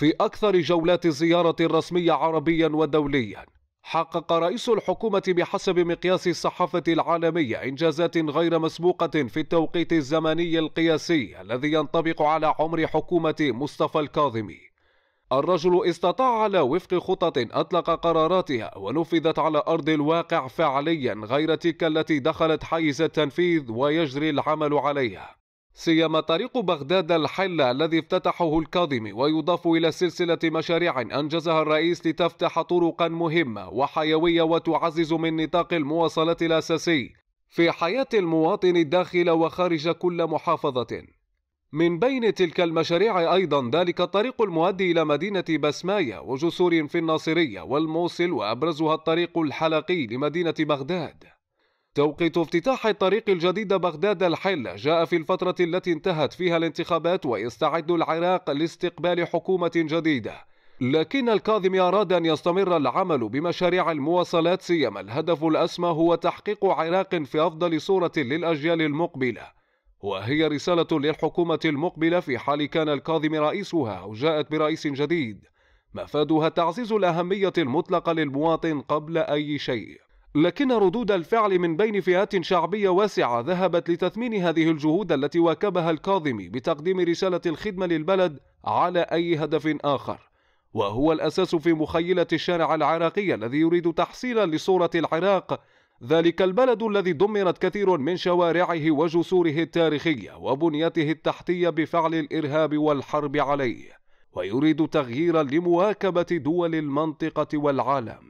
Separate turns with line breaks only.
في أكثر جولات زيارة رسمية عربيا ودوليا حقق رئيس الحكومة بحسب مقياس الصحافة العالمية إنجازات غير مسبوقة في التوقيت الزمني القياسي الذي ينطبق على عمر حكومة مصطفى الكاظمي الرجل استطاع على وفق خطط أطلق قراراتها ونفذت على أرض الواقع فعليا غير تلك التي دخلت حيز التنفيذ ويجري العمل عليها سيما طريق بغداد الحلة الذي افتتحه الكاظمي ويضاف إلى سلسلة مشاريع أنجزها الرئيس لتفتح طرقا مهمة وحيوية وتعزز من نطاق المواصلات الأساسي في حياة المواطن داخل وخارج كل محافظة من بين تلك المشاريع أيضا ذلك الطريق المؤدي إلى مدينة بسماية وجسور في الناصرية والموصل وأبرزها الطريق الحلقي لمدينة بغداد توقيت افتتاح الطريق الجديد بغداد الحل جاء في الفترة التي انتهت فيها الانتخابات ويستعد العراق لاستقبال حكومة جديدة لكن الكاظمي أراد أن يستمر العمل بمشاريع المواصلات سيما الهدف الأسمى هو تحقيق عراق في أفضل صورة للأجيال المقبلة وهي رسالة للحكومة المقبلة في حال كان الكاظمي رئيسها أو جاءت برئيس جديد مفادها تعزيز الأهمية المطلقة للمواطن قبل أي شيء لكن ردود الفعل من بين فئات شعبية واسعة ذهبت لتثمين هذه الجهود التي واكبها الكاظمي بتقديم رسالة الخدمة للبلد على أي هدف آخر وهو الأساس في مخيلة الشارع العراقي الذي يريد تحصيلا لصورة العراق ذلك البلد الذي دمرت كثير من شوارعه وجسوره التاريخية وبنيته التحتية بفعل الإرهاب والحرب عليه ويريد تغييرا لمواكبة دول المنطقة والعالم